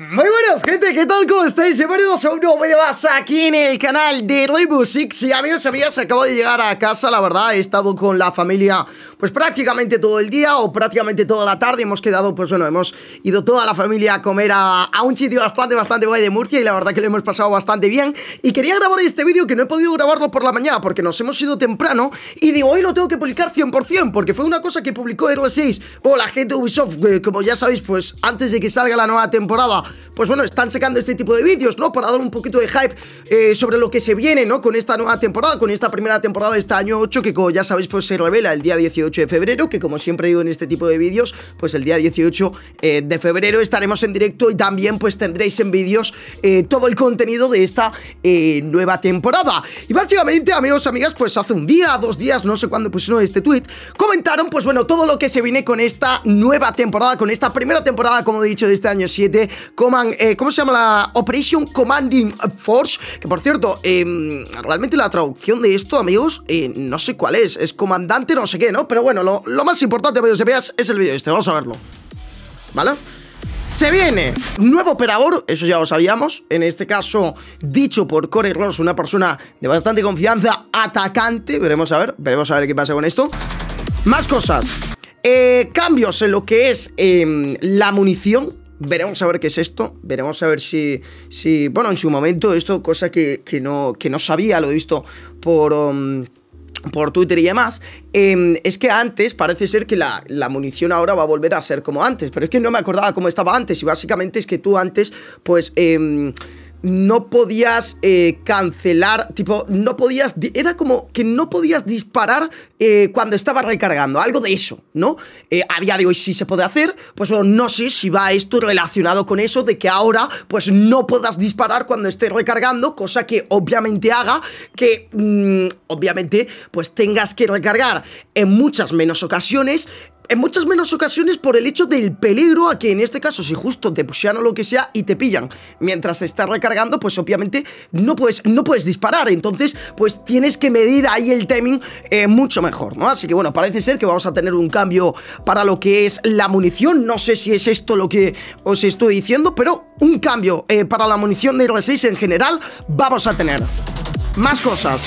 Muy buenas gente, ¿qué tal? ¿Cómo estáis? Bienvenidos a un nuevo video más aquí en el canal de Rainbow Six Y amigos y amigas, acabo de llegar a casa, la verdad, he estado con la familia pues prácticamente todo el día o prácticamente toda la tarde Hemos quedado, pues bueno, hemos ido toda la familia a comer a, un sitio bastante, bastante guay de Murcia Y la verdad que lo hemos pasado bastante bien Y quería grabar este vídeo que no he podido grabarlo por la mañana porque nos hemos ido temprano Y digo, hoy lo tengo que publicar 100% porque fue una cosa que publicó R6 O la gente de Ubisoft, eh, como ya sabéis, pues antes de que salga la nueva temporada pues bueno, están sacando este tipo de vídeos, ¿no? Para dar un poquito de hype eh, sobre lo que se viene, ¿no? Con esta nueva temporada, con esta primera temporada de este año 8 que como ya sabéis pues se revela el día 18 de febrero, que como siempre digo en este tipo de vídeos, pues el día 18 eh, de febrero estaremos en directo y también pues tendréis en vídeos eh, todo el contenido de esta nueva temporada. Y básicamente, amigos, amigas, pues hace un día, dos días, no sé cuándo pusieron este tweet, comentaron pues bueno, todo lo que se viene con esta nueva temporada, con esta primera temporada, como he dicho, de este año 7, eh, ¿cómo se llama la Operation Commanding Force? Que por cierto, em, realmente la traducción de esto, amigos, eh, no sé cuál es, es comandante no sé qué, ¿no? Pero bueno, lo, más importante para que se veas es el vídeo este, vamos a verlo. ¿Vale? Se viene nuevo operador, eso ya lo sabíamos, en este caso dicho por Corey Ross, una persona de bastante confianza, atacante, veremos a ver, veremos a ver qué pasa con esto. Más cosas, eh, cambios en lo que es em, la munición, Veremos a ver qué es esto, veremos a ver si, si bueno, en su momento esto, cosa que, que no, que no sabía, lo he visto por... Um, por Twitter y demás, em, es que antes parece ser que la, la, munición ahora va a volver a ser como antes, pero es que no me acordaba cómo estaba antes y básicamente es que tú antes, pues... Em, no podías eh, cancelar, tipo, no podías, era como que no podías disparar eh, cuando estabas recargando, algo de eso, ¿no? Eh, a día de hoy sí se puede hacer, pues no sé si va esto relacionado con eso de que ahora pues no puedas disparar cuando estés recargando, cosa que obviamente haga que, mm, obviamente, pues tengas que recargar en muchas menos ocasiones, en muchas menos ocasiones por el hecho del peligro a que en este caso si justo te pusieran o lo que sea y te pillan mientras estás recargando pues obviamente no puedes, no puedes disparar entonces pues tienes que medir ahí el timing eh, mucho mejor ¿no? así que bueno parece ser que vamos a tener un cambio para lo que es la munición no sé si es esto lo que os estoy diciendo pero un cambio eh, para la munición de R6 en general vamos a tener más cosas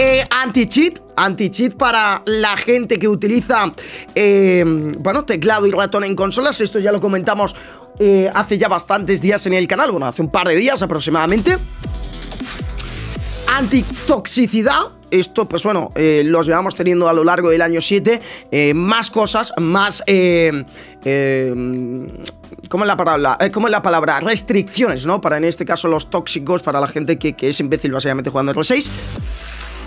eh, anti-cheat, anti-cheat para la gente que utiliza, eh, bueno, teclado y ratón en consolas. Esto ya lo comentamos eh, hace ya bastantes días en el canal, bueno, hace un par de días aproximadamente. Antitoxicidad, esto, pues bueno, eh, los llevamos teniendo a lo largo del año 7. más cosas, más. Eh, ¿Cómo es la palabra? ¿Cómo es la palabra? Restricciones, ¿no? Para en este caso los tóxicos, para la gente que, que es imbécil básicamente jugando R6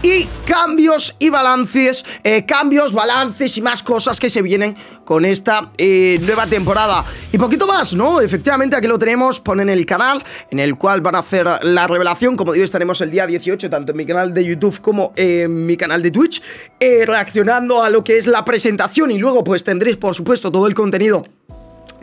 y cambios y balances, eh, cambios, balances y más cosas que se vienen con esta eh, nueva temporada. Y poquito más, ¿no? Efectivamente, aquí lo tenemos, ponen el canal en el cual van a hacer la revelación. Como digo, estaremos el día 18, tanto en mi canal de YouTube como en mi canal de Twitch, eh, reaccionando a lo que es la presentación y luego pues tendréis, por supuesto, todo el contenido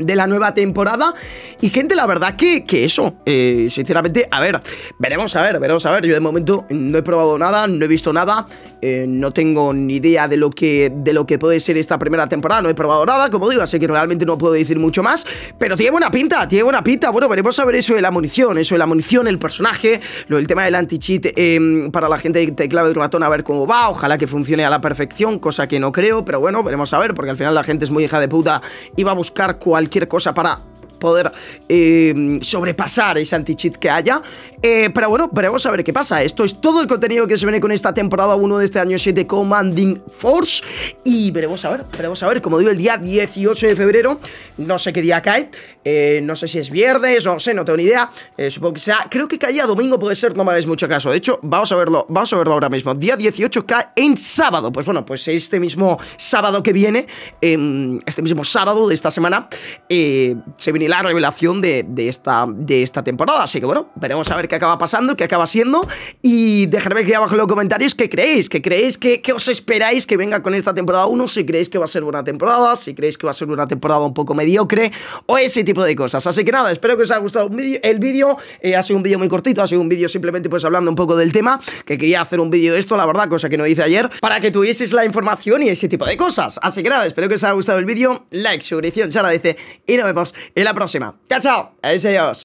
de la nueva temporada. Y gente, la verdad que, que eso, eh, sinceramente, a ver, veremos, a ver, veremos, a ver. Yo de momento no he probado nada, no he visto nada. Eh, no tengo ni idea de lo, que, de lo que puede ser esta primera temporada. No he probado nada, como digo, así que realmente no puedo decir mucho más. Pero tiene buena pinta, tiene buena pinta. Bueno, veremos a ver eso de la munición, eso de la munición, el personaje, lo del tema del anti-cheat em, para la gente de teclado y ratón, a ver cómo va. Ojalá que funcione a la perfección, cosa que no creo, pero bueno, veremos a ver, porque al final la gente es muy hija de puta y va a buscar cualquier cosa para poder em, sobrepasar ese anti-cheat que haya. Eh, pero bueno, veremos a ver qué pasa. Esto es todo el contenido que se viene con esta temporada 1 de este año 7 Commanding Force. Y veremos a ver, veremos a ver. Como digo, el día 18 de febrero, no sé qué día cae. Eh, no sé si es viernes, no sé, no tengo ni idea. Eh, supongo que sea, creo que caía domingo, puede ser, no me hagáis mucho caso. De hecho, vamos a verlo, vamos a verlo ahora mismo. Día 18 cae en sábado. Pues bueno, pues este mismo sábado que viene, em, este mismo sábado de esta semana, se viene la revelación de, de, esta, de esta temporada. Así que bueno, veremos a ver qué acaba pasando, qué acaba siendo. Y dejadme aquí abajo en los comentarios qué creéis, qué creéis, qué, os esperáis que venga con esta temporada 1, si creéis que va a ser buena temporada, si creéis que va a ser una temporada un poco mediocre o ese tipo de cosas. Así que nada, espero que os haya gustado el vídeo. Eh, ha sido un vídeo muy cortito, ha sido un vídeo simplemente pues hablando un poco del tema, que quería hacer un vídeo de esto, la verdad, cosa que no hice ayer, para que tuvieseis la información y ese tipo de cosas. Así que nada, espero que os haya gustado el vídeo, like, suscripción, se dice y nos vemos en la próxima. ¡Chao, chao! ¡Adiós!